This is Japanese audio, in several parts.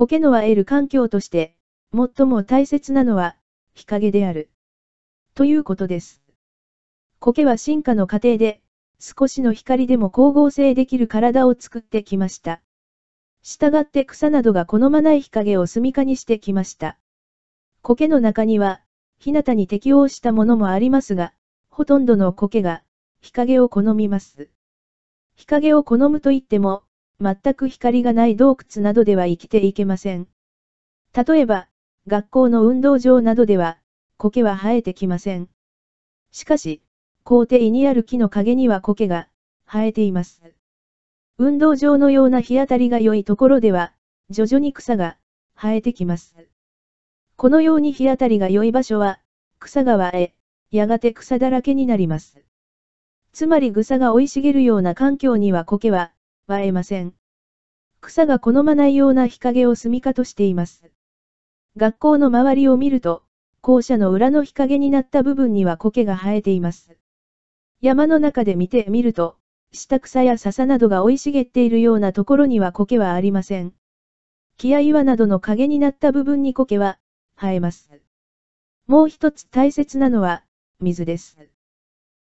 苔のは得る環境として、最も大切なのは、日陰である。ということです。苔は進化の過程で、少しの光でも光合成できる体を作ってきました。従って草などが好まない日陰を住処にしてきました。苔の中には、日向に適応したものもありますが、ほとんどの苔が、日陰を好みます。日陰を好むといっても、全く光がない洞窟などでは生きていけません。例えば、学校の運動場などでは、苔は生えてきません。しかし、校庭にある木の陰には苔が生えています。運動場のような日当たりが良いところでは、徐々に草が生えてきます。このように日当たりが良い場所は、草が生え、やがて草だらけになります。つまり草が生い茂るような環境には苔は映えません。草が好まないような日陰を住みかとしています。学校の周りを見ると、校舎の裏の日陰になった部分には苔が生えています。山の中で見てみると、下草や笹などが生い茂っているようなところには苔はありません。木や岩などの陰になった部分に苔は生えます。もう一つ大切なのは、水です。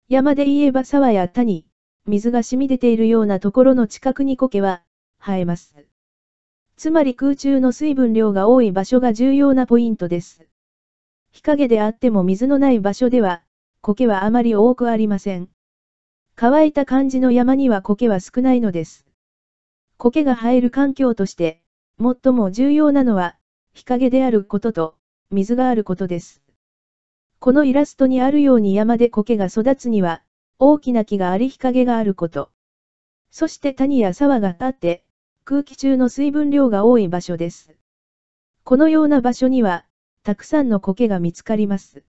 山で言えば沢や谷、水が染み出ているようなところの近くに苔は生えます。つまり空中の水分量が多い場所が重要なポイントです。日陰であっても水のない場所では、苔はあまり多くありません。乾いた感じの山には苔は少ないのです。苔が生える環境として、最も重要なのは、日陰であることと、水があることです。このイラストにあるように山で苔が育つには、大きな木があり日陰があること。そして谷や沢があって、空気中の水分量が多い場所です。このような場所には、たくさんの苔が見つかります。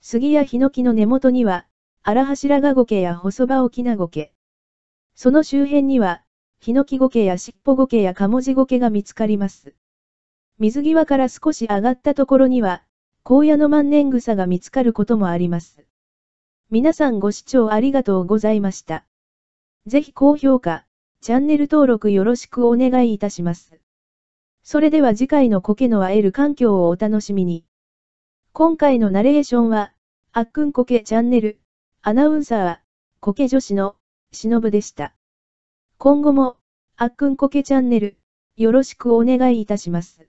杉やヒノキの根元には、荒柱が苔や細葉沖な苔。その周辺には、ヒノキ苔や尻尾苔やカモジ苔が見つかります。水際から少し上がったところには、荒野の万年草が見つかることもあります。皆さんご視聴ありがとうございました。ぜひ高評価、チャンネル登録よろしくお願いいたします。それでは次回のコケの会える環境をお楽しみに。今回のナレーションは、あっくんコケチャンネル、アナウンサー、コケ女子の、しのぶでした。今後も、あっくんコケチャンネル、よろしくお願いいたします。